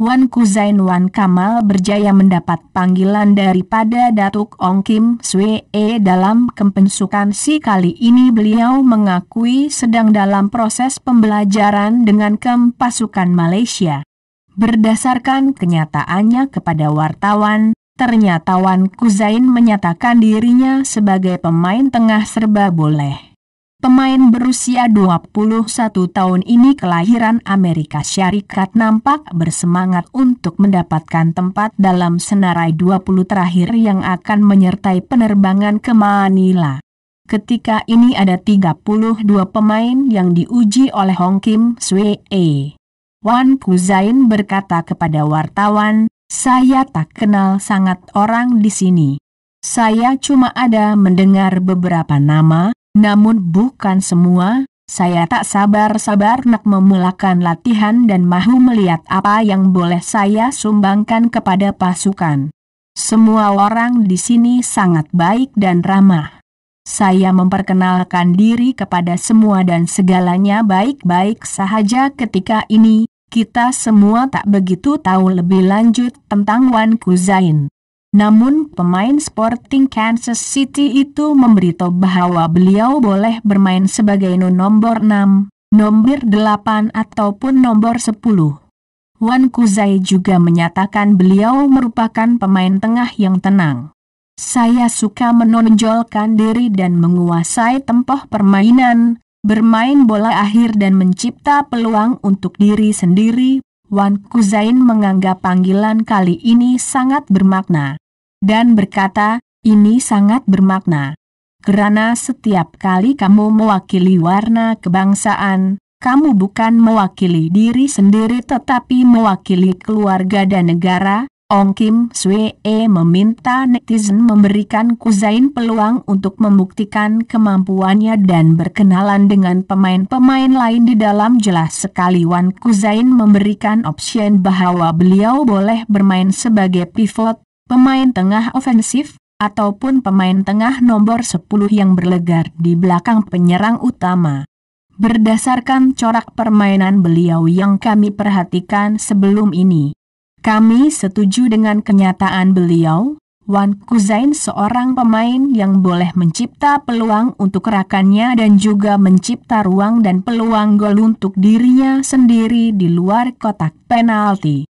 Wan Kuzain Wan Kamal berjaya mendapat panggilan daripada Datuk Ong Kim Swee dalam kempensukan si kali ini beliau mengakui sedang dalam proses pembelajaran dengan kem pasukan Malaysia. Berdasarkan kenyataannya kepada wartawan, ternyata Wan Kuzain menyatakan dirinya sebagai pemain tengah serba boleh. Pemain berusia 21 tahun ini kelahiran Amerika Syarikat nampak bersemangat untuk mendapatkan tempat dalam senarai 20 terakhir yang akan menyertai penerbangan ke Manila. Ketika ini ada 32 pemain yang diuji oleh Hong Kim Swee. Wan Kuzain berkata kepada wartawan, saya tak kenal sangat orang di sini. Saya cuma ada mendengar beberapa nama, namun bukan semua, saya tak sabar-sabar nak memulakan latihan dan mahu melihat apa yang boleh saya sumbangkan kepada pasukan. Semua orang di sini sangat baik dan ramah. Saya memperkenalkan diri kepada semua dan segalanya baik-baik sahaja ketika ini, kita semua tak begitu tahu lebih lanjut tentang Wan Kuzain. Namun, pemain Sporting Kansas City itu memberitahu bahwa beliau boleh bermain sebagai nomor 6, nomor 8 ataupun nomor 10. Wan Kuzai juga menyatakan beliau merupakan pemain tengah yang tenang. Saya suka menonjolkan diri dan menguasai tempoh permainan, bermain bola akhir dan mencipta peluang untuk diri sendiri, Wan Kuzain menganggap panggilan kali ini sangat bermakna. Dan berkata, ini sangat bermakna. Karena setiap kali kamu mewakili warna kebangsaan, kamu bukan mewakili diri sendiri tetapi mewakili keluarga dan negara, Ong Kim Swee meminta netizen memberikan Kuzain peluang untuk membuktikan kemampuannya dan berkenalan dengan pemain-pemain lain di dalam jelas sekali Wan Kuzain memberikan opsi bahwa beliau boleh bermain sebagai pivot, pemain tengah ofensif, ataupun pemain tengah nomor 10 yang berlegar di belakang penyerang utama. Berdasarkan corak permainan beliau yang kami perhatikan sebelum ini kami setuju dengan kenyataan beliau, Wan Kuzain seorang pemain yang boleh mencipta peluang untuk rakannya dan juga mencipta ruang dan peluang gol untuk dirinya sendiri di luar kotak penalti.